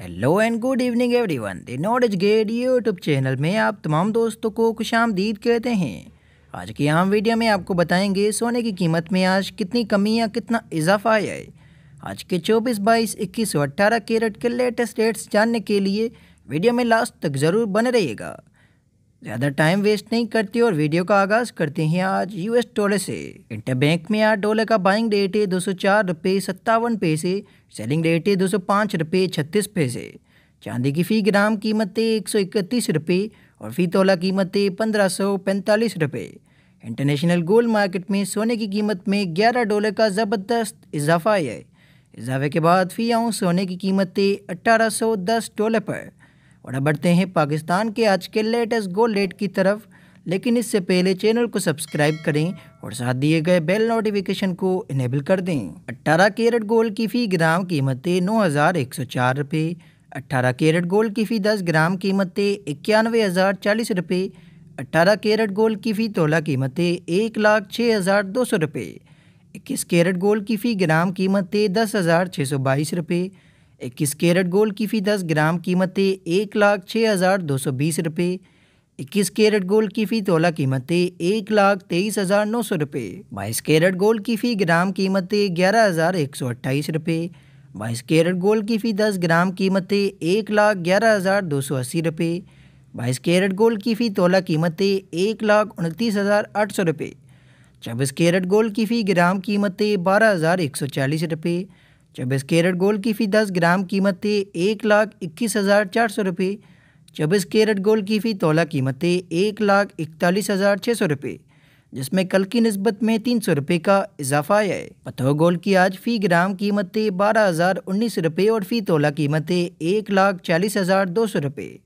hello and good evening everyone the knowledge gate YouTube channel में आप तमाम दोस्तों को खुश आमदीद कहते हैं आज की आम वीडियो में आपको बताएंगे सोने की कीमत में आज कितनी कमी या कितना इजाफा आया है आज के चौबीस बाईस इक्कीस और अट्ठारह कैरेट के लेटेस्ट रेट्स जानने के लिए वीडियो में लास्ट तक ज़रूर बने रहिएगा ज़्यादा टाइम वेस्ट नहीं करते और वीडियो का आगाज करते हैं आज यूएस डॉलर से इंटर बैंक में आज डॉलर का बाइंग रेट है दो सौ चार रुपये सत्तावन पैसे सेलिंग रेट है दो सौ पाँच रुपये छत्तीस पैसे चांदी की फ़ी ग्राम कीमतें एक सौ इकतीस रुपये और फ़ी तोला कीमतें पंद्रह सौ पैंतालीस रुपये इंटरनेशनल गोल्ड मार्केट में सोने की कीमत में ग्यारह डॉलर का ज़बरदस्त इजाफा है इजाफे के बाद फ़ी आऊँ सोने की कीमतें अट्ठारह सौ दस डॉलर पर और अब बढ़ते हैं पाकिस्तान के आज के लेटेस्ट गोल लेट की तरफ लेकिन इससे पहले चैनल को सब्सक्राइब करें और साथ दिए गए बेल नोटिफिकेशन को इनेबल कर दें 18 कैरेट गोल्ड की फ़ी ग्राम कीमतें नौ हज़ार एक सौ चार रुपये अट्ठारह कैरेट गोल्ड की फ़ी दस ग्राम कीमतें इक्यानवे हज़ार चालीस रुपये अट्ठारह कैरेट गोल्ड की फ़ी तोला कीमतें एक लाख छः हज़ार दो सौ रुपये इक्कीस कैरेट गोल्ड की फ़ी ग्राम कीमतें दस हज़ार छः सौ बाईस रुपये इक्कीस कैरेट गोल्ड की फ़ी दस ग्राम कीमतें एक लाख छः हज़ार दो सौ बीस रुपये इक्कीस कैरेट गोल्ड की फ़ी तोला कीमतें एक लाख तेईस हज़ार नौ सौ रुपये बाईस कैरेट गोल्ड की फ़ी ग्राम कीमतें ग्यारह हज़ार एक सौ अट्ठाईस रुपये बाईस कैरेट गोल्ड की फ़ी दस ग्राम कीमतें एक लाख ग्यारह हज़ार दो सौ अस्सी रुपये बाईस कैरेट गोल्ड की फ़ी तोला कीमतें एक लाख उनतीस हज़ार आठ सौ रुपये चौबीस कैरेट गोल्ड की फ़ी ग्राम कीमतें बारह हज़ार एक सौ चालीस रुपये चौबीस कैरेट गोल्ड की फ़ी दस ग्राम कीमत थी एक लाख इक्कीस हज़ार चार सौ रुपये चौबीस कैरेट गोल्ड की फ़ी तोला कीमत थी एक लाख इकतालीस हज़ार छः सौ रुपये जिसमें कल की नस्बत में तीन सौ रुपये का इजाफा आया है पथो गोल्ड की आज फ़ी ग्राम कीमत थी बारह हज़ार उन्नीस रुपये और फ़ी तोला कीमत थी एक लाख चालीस हज़ार दो सौ रुपये